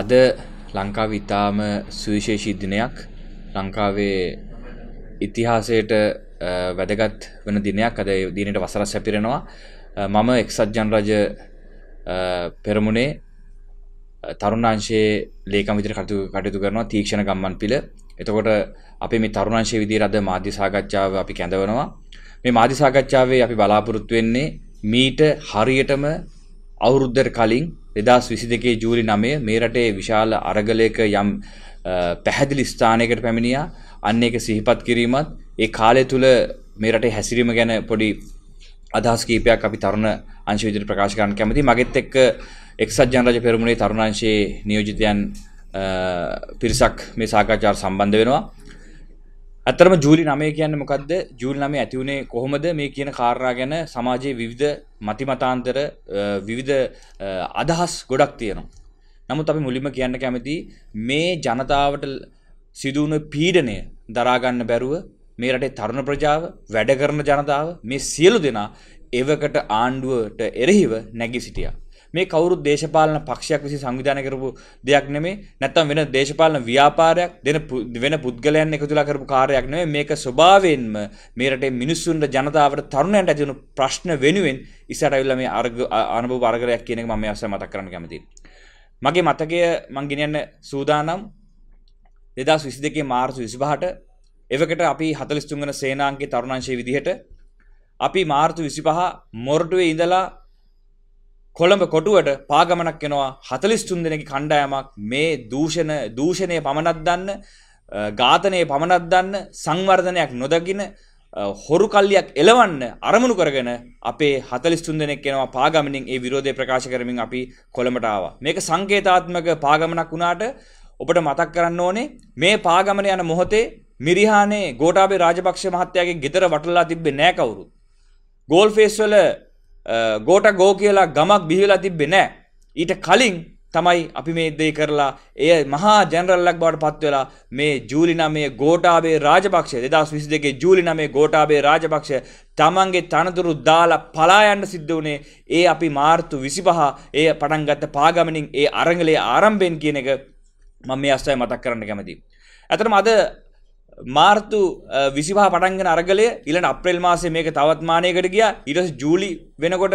අද ලංකාව ඉතාම සුවිශේෂී දිනයක් ලංකාවේ ඉතිහාසයට වැදගත් වෙන දිනයක් අද දිනට වසර සැපිරෙනවා මම එක්සත් ජනරජ පෙරමුණේ තරුණංශයේ ලේකම් විදිහට කටයුතු කටයුතු කරනවා තීක්ෂණ ගම්මන් පිළ. එතකොට අපි මේ තරුණංශයේ විදිහට අද මාධ්‍ය සාකච්ඡාව අපි කැඳවනවා. මේ මාධ්‍ය සාකච්ඡාවේ අපි බලාපොරොත්තු වෙන්නේ මීට හරියටම අවුරුද්දකට කලින් දෙදස් විසි දෙකේ ජූරි නමය මේ රටේ විශාල අරගලයක යම් පැහැදිලි ස්ථානයකට පැමිණියා අන්න එක සිහිපත් කිරීමත් ඒ කාලය තුළ මේ රටේ හැසිරීම ගැන පොඩි අදහස් කීපයක් අපි තරුණ අංශවිදිරි ප්‍රකාශ කරන්න කැමති මගෙත් එක්ක එක්සත් ජනරජ පෙරමුණේ තරුණංශයේ නියෝජිතයන් පිරිසක් මේ සාකච්ඡාවට සම්බන්ධ වෙනවා ඇතරම ජූලි නමය කියන්න මොකක්ද ජූල් නමේ ඇතිවුණේ කොහොමද මේ කියන කාරණා ගැන සමාජයේ විවිධ මතිමතාන්තර විවිධ අදහස් ගොඩක් තියෙනවා. නමුත් අපි මුලින්ම කියන්න කැමති මේ ජනතාවට සිදුවන පීඩනය දරාගන්න බැරුව මේ රටේ තරුණ ප්‍රජාව වැඩ කරන ජනතාව මේ සියලු දෙනා එවකට ආණ්ඩුවට එරෙහිව නැගී සිටියා. මේ කවුරුත් දේශපාලන පක්ෂයක් විසින් සංවිධානය කරපු දෙයක් නෙමෙයි. නැත්තම් වෙන දේශපාලන ව්‍යාපාරයක් දෙන වෙන පුද්ගලයන් එකතුලා කරපු කාර්යයක් නෙමෙයි. මේක ස්වභාවයෙන්ම මේ රටේ මිනිස්සුන්ට ජනතාවට තරුණයන්ට ඇති වෙන ප්‍රශ්න වෙනුවෙන් ඉස්සරහට අවිල්ලා මේ අර්ග අනුභව අරගලයක් කියන එක මම මේ අවස්ථාවේ මතක් කරන්න කැමතියි. මගේ මතකය මං ගෙනියන්න සූදානම් 2022 මාර්තු 25ට එවකට අපි 43 වෙනි සේනාංගයේ තරුණංශයේ විදිහට අපි මාර්තු 25 මොරටුවේ ඉඳලා කොළඹ කොටුවට පාගමනක් වෙනවා හතලිස්තුන් දෙනෙකි කණ්ඩායමක් මේ දූෂණ දූෂණය පමණක් දන්න ඝාතනය පමණක් දන්න සංවර්ධනයක් නොදකින හොරු කල්ලියක් එලවන්න අරමුණු කරගෙන අපේ හතලිස්තුන් දෙනෙක් කෙනවා පාගමනින් ඒ විරෝධය ප්‍රකාශ කරමින් අපි කොළඹට ආවා. මේක සංකේතාත්මක පාගමනක් වුණාට ඔබට මතක් කරන්න ඕනේ මේ පාගමන යන මොහොතේ මිරිහානේ ගෝඨාභය රාජපක්ෂ මහත්තයාගේ ගෙදර වටලලා තිබ්බේ නෑ කවුරුත්. ගෝල් ෆේස් වල ගෝට ගෝ කියලා ගමක් බිහිවෙලා තිබ්බෙ නෑ ඊට කලින් තමයි අපි මේ දේ කරලා එය මහා ජනරල්ලක් බවට පත්වෙලා මේ ජූලි නමේ ගෝටාබේ රාජපක්ෂය දෙදස් විසි දෙකේ ජූලි නමේ ගෝටාබේ රාජපක්ෂය තමන්ගේ තනතුරු දාලා පලායන්න සිද්ධ වුණේ ඒ අපි මාර්තු විසිපහ ඒ පටන්ගත්ත පාගමනින් ඒ අරංගලේ ආරම්භයෙන් කියන එක මම මේ අස්ථයි මතක් කරන්න කැමති. ඇතරම අද මාර්තු විසිපා පටන්ගෙන අරගලය ඉලට අප්‍රේල් මාසේ මේක තවත්මානයකට ගිය ඉරස් ජූලි වෙනකොට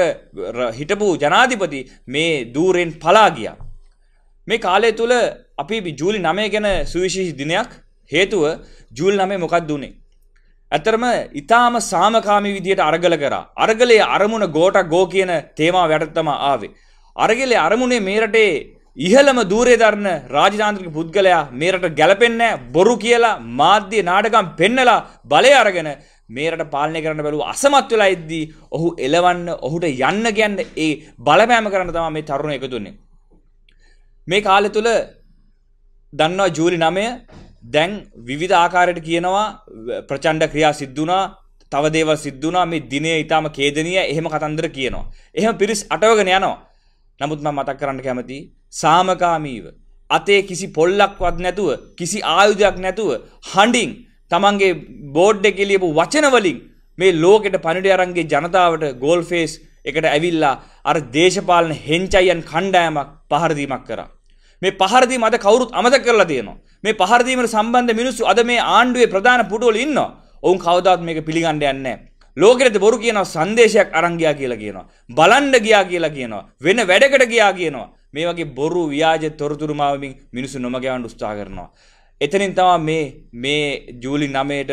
හිටපු ජනාධිපති මේ දූරෙන් පලා ගිය. මේ කාලය තුළ අපි ජූලි නමය ගැන සුවිශේෂි දිනයක් හේතුව ජූල් නමේ මොකක් දුණේ. ඇතරම ඉතාම සාමකාමි විදියට අරගල කරා අරගලේ අරමුණ ගෝටක් ගෝ කියන තේමා වැටත්තම ආවේ. අරගෙලේ අරමුණේ මේරටේ ඉහළම දූරේ දරන රාජතාන්ත්‍රික පුද්ගලයා මේ රට ගැලපෙන්නේ බොරු කියලා මාධ්‍ය නාටකම් පෙන්නලා බලය අරගෙන මේ රට පාලනය කරන්න බැලුව අසමත් වෙලා ඉද්දී ඔහු එලවන්න ඔහුට යන්න කියන්න ඒ බලපෑම කරන්න තමයි මේ තරුණ එකතු වෙන්නේ. මේ කාලය තුල දන්නවා ජූලි 9 දැන් විවිධ ආකාරයට කියනවා ප්‍රචණ්ඩ ක්‍රියා සිද්ධ වුණා තව දේවල් සිද්ධ වුණා මේ දිනේ ඊටාම ඛේදනීය එහෙම කතන්දර කියනවා. එහෙම පිරිස් අටවගෙන යනවා. නමුත් මම මතක් කරන්න කැමතියි සාමකාමීව අතේ කිසි පොල්ලක්වත් නැතුව කිසි ආයුධයක් නැතුව හඬින් තමන්ගේ බෝඩ් එකේ ලියපු වචන වලින් මේ ලෝකෙට පණිඩ අරන්ගේ ජනතාවට ගෝල් ෆේස් එකට ඇවිල්ලා අර දේශපාලන හෙන්චයියන් කණ්ඩායමක් පහර දීමක් කරා. මේ පහර දීම අද කවුරුත් අමතක කරලා තියෙනවා. මේ පහර දීමට සම්බන්ධ මිනිස්සු අද මේ ආණ්ඩුවේ ප්‍රධාන පුටුවල ඉන්නවා. ඔවුන් කවදාවත් මේක පිළිගන්න යන්නේ නැහැ. ලෝකෙට බොරු කියනවා සංදේශයක් අරන් ගියා කියලා කියනවා. බලන්න ගියා කියලා කියනවා. වෙන වැඩකට ගියා කියනවා. මේ වගේ බොරු ව්‍යාජ තොරතුරු මාවමින් මිනිස්සු නොමග යවන්න උත්සාහ කරනවා. එතනින් තමයි මේ මේ ජූලි 9ට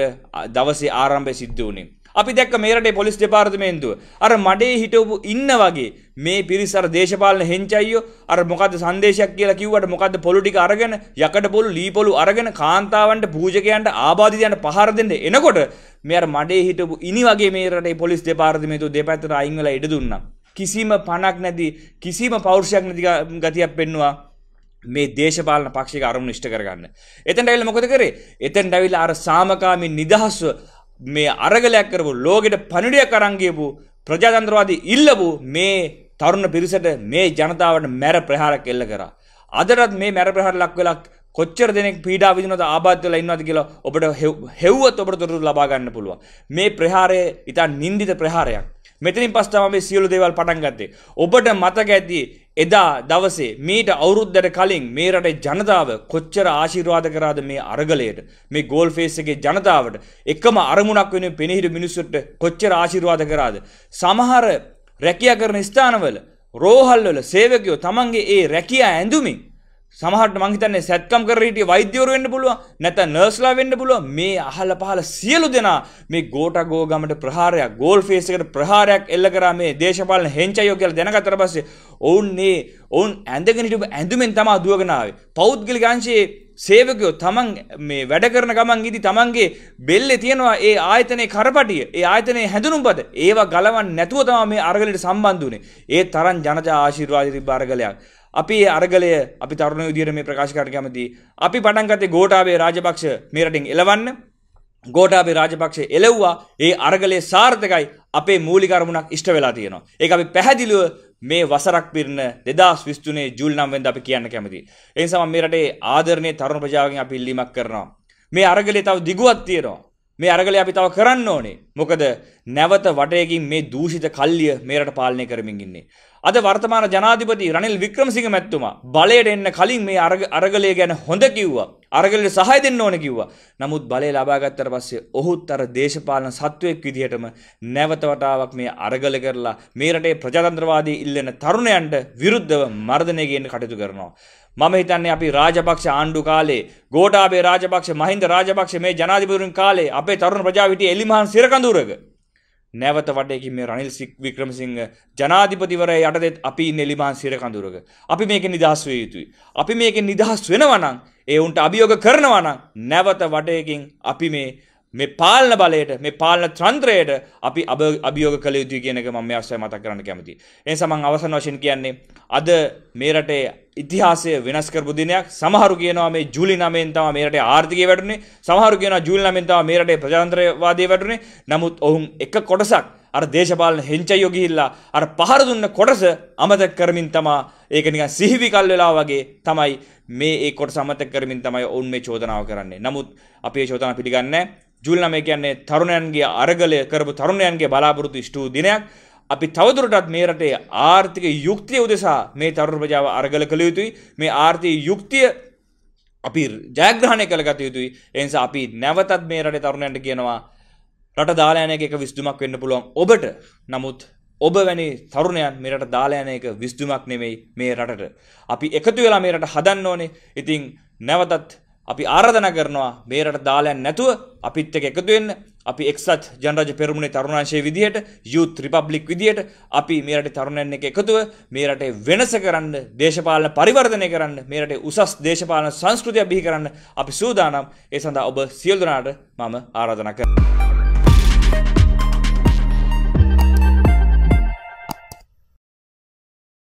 දවසේ ආරම්භය සිද්ධ වුණේ. අපි දැක්ක මේ රටේ පොලිස් දෙපාර්තමේන්තුව අර මඩේ හිටවපු ඉන්න වගේ මේ පිරිස අර දේශපාලන හෙන්චයියෝ අර මොකද්ද සංදේශයක් කියලා කිව්වට මොකද්ද පොලිටික අරගෙන යකඩ පොළු ලී පොළු අරගෙන කාන්තාවන්ට පූජකයන්ට ආබාධිතයන්ට පහර දෙන්න එනකොට මේ අර මඩේ හිටවපු ඉනි වගේ මේ රටේ පොලිස් දෙපාර්තමේන්තුව දෙපැත්තට අයින් වෙලා ඉඩ දුන්නා. කිසිම පණක් නැති කිසිම පෞරුෂයක් නැති ගතියක් පෙන්නවා මේ දේශපාලන පක්ෂික අරමුණ ඉෂ්ට කරගන්න. එතැන් ඇවිල්ල මොකද කරේ එතැන් ඇවිල්ල අර සාමකාමී නිදහස්ව මේ අරගලයක් කරපු ලෝකෙට පණිඩිය කරංගියපු ප්‍රජාතන්ත්‍රවාදී ඉල්ලපු මේ තරුණ පිරිසට මේ ජනතාවට මැර ප්‍රහාරක් එල්ල කරා. අදටත් මේ මැර ප්‍රහාර ලක් වෙලක් කොච්චර දෙනෙක් පීඩා විදිනවද ආබාධ වෙලා ඉන්නවද කියලා ඔබට හෙව්වොත් ඔබට තොරතුරු ලබා ගන්න පුළුවන්. මේ ප්‍රහාරය ඉතා නින්දිත ප්‍රහාරයක්. මෙතනින් පස් තමයි මේ සියලු දේවල් පටන් ගත්තේ. ඔබට මතක ඇති එදා දවසේ මීට අවුරුද්දට කලින් මේ රටේ ජනතාව කොච්චර ආශිර්වාද කරාද මේ අරගලයට. මේ ගෝල් ෆේස් එකේ ජනතාවට එකම අරමුණක් වෙනුවෙන් පෙනහිර මිනිස්සුන්ට කොච්චර ආශිර්වාද කරාද. සමහර රැකියා කරන ස්ථානවල රෝහල්වල සේවකයෝ තමන්ගේ ඒ රැකියා ඇඳුමින් සමහට මංහිතන්නේ සැත්කම් කරහිටිය වෛද්‍යවර වෙන්න පුළුව නැත නර්ස්ලා වෙන්න පුළුව මේ අහල පහල සියලු දෙනා මේ ගෝට ගෝගමට ප්‍රහාරයක් ගෝල් ෆේසකට ප්‍රහාරයක් එල්ල කරා මේ දේශපාලන හෙංචයෝ කියල දැනගතර පස්සේ ඔවුන් මේ ඔවුන් ඇඳගෙනට ඇඳුමෙන් තමා දුවගෙනාව පෞද්ගලි ගංශයේ සේවකයෝ තමන් මේ වැඩ කරන ගමන් ඉදි තමන්ගේ බෙල්ලෙ තියෙනවා ඒ ආයතනයේ කරපටිය ඒ ආයතනයේ හැඳුනුම්පද ඒවා ගලවන්න නැතුව තමයි මේ අරගලයට සම්බන්ධ වුනේ ඒ තරම් ජනතා ආශිර්වාද තිබ්බ අරගලයක් අපි අරගලය අපි තරුණ විදියට මේ ප්‍රකාශ කරන්න කැමති. අපි පටන් ගත්තේ ගෝඨාභය රාජපක්ෂ මේ රටින් එලවන්න. ගෝඨාභය රාජපක්ෂ එලෙව්වා. ඒ අරගලය සාර්ථකයි. අපේ මූලික අරමුණක් ඉෂ්ට වෙලා තියෙනවා. ඒක අපි පැහැදිලිව මේ වසරක් පිරන 2023 ජූලි 9 වෙනිදා අපි කියන්න කැමතියි. ඒ නිසා මම මේ රටේ ආදරණීය තරුණ ප්‍රජාවගෙන් අපි ඉල්ලීමක් කරනවා. මේ අරගලය තව දිගුවක් තියෙනවා. මේ අරගලේ අපි තව කරන්න ඕනේ. මොකද නැවත වටයකින් මේ දූෂිත කල්ලිය මේරට පාලනය කරමින් ඉන්නේ. අද වර්තමාන ජනාධිපති රනිල් වික්‍රමසිංහ මැතිතුමා බලයට එන්න කලින් මේ අරගලය ගැන හොඳ කිව්වා. අරගලට සහය දෙන්න ඕන කිව්වා. නමුත් බලය ලබා ගත්තට පස්සේ ඔහුත් අර දේශපාලන සත්වයක් විදිහටම නැවත වතාවක් මේ අරගල කරලා මේ රටේ ප්‍රජාතන්ත්‍රවාදී ඉල්ලන තරුණයන්ට විරුද්ධව මර්ධනය ගේන්න කටයුතු කරනවා. මම හිතන්නේ අපි රාජපක්ෂ ආණ්ඩු කාලේ ගෝඨාභය රාජපක්ෂ මහින්ද රාජපක්ෂ මේ ජනාධිපතිවරුන් කාලේ අපේ තරුණ ප්‍රජාව හිටියේ එලිමහන් සිරකඳුරක නැවත වටේකින් මේ රනිල් වික්‍රමසිංහ ජනාධිපතිවරයා යටතේත් අපි ඉන්නේ එලිමහන් සිරකඳුරක අපි මේකෙන් නිදහස් විය යුතුයි අපි මේකෙන් නිදහස් වෙනවා නම් ඒ උන්ට අභියෝග කරනවා නම් නැවත වටයකින් අපි මේ මේ පාලන බලයට මේ පාලන තන්ත්‍රයට අපි අභියෝග කළ යුතුයි කියන එක මම අවශ්‍ය මතක් කරන්න කැමතියි. ඒ නිසා මම අවසන් වශයෙන් කියන්නේ අද මේ රටේ ඉතිහාසය වෙනස් කරපු දිනයක්. සමහරු කියනවා මේ ජූලි 9න් තමයි මේ රටේ ආර්ථිකය වැටුනේ. සමහරු කියනවා ජූලි 9න් තමයි මේ රටේ ප්‍රජාතන්ත්‍රවාදය වැටුනේ. නමුත් ඔවුන් එක කොටසක් අර දේශපාලන හෙංචයෝ ගිහිල්ලා අර පහර දුන්න කොටස අමතක කරමින් තමා ඒක නිකන් සිහිවිකල් වෙලා වගේ තමයි මේ ඒ කොටස අමතක කරමින් තමයි ඔවුන් මේ චෝදනාව කරන්නේ. නමුත් අපි මේ චෝදනාව පිළිගන්නේ ජූල් නමේ කියන්නේ තරුණයන්ගේ අරගලය කරපු තරුණයන්ගේ බලාපොරොත්තු ඉෂ්ටු දිනයක්. අපි තවදුරටත් මේ රටේ ආර්ථික යුක්තිය උදෙසා මේ තරුණ ප්‍රජාව අරගල කළ යුතුයි. මේ ආර්ථික යුක්තිය අපි ජයග්‍රහණය කළගත යුතුයි. එනිසා අපි නැවතත් මේ රටේ තරුණයන්ට කියනවා රට දාලා යන එක එක විසඳුමක් වෙන්න පුළුවන් ඔබට. නමුත් ඔබ වැනි තරුණයන් මේ රට දාලා යන එක විසඳුමක් නෙමෙයි මේ රටට. අපි එකතු වෙලා මේ රට හදන්න ඕනේ. ඉතින් නැවතත් අපි ආරාධනා කරනවා මේ රට දාලා යන්න නැතුව අපිත් එක්ක එකතු වෙන්න. අපි එක්සත් ජනරජ පෙරමුණේ තරුණාංශයේ විදිහට යූත් රිපබ්ලික් විදිහට අපි මේ රටේ තරුණයන් එක්ක එකතුව මේ රටේ වෙනස කරන්න දේශපාලන පරිවර්තනය කරන්න මේ රටේ උසස් දේශපාලන සංස්කෘතිය බිහි කරන්න අපි සූදානම් ඒ සඳහා ඔබ සියලු දෙනාට මම ආරාධනා කරනවා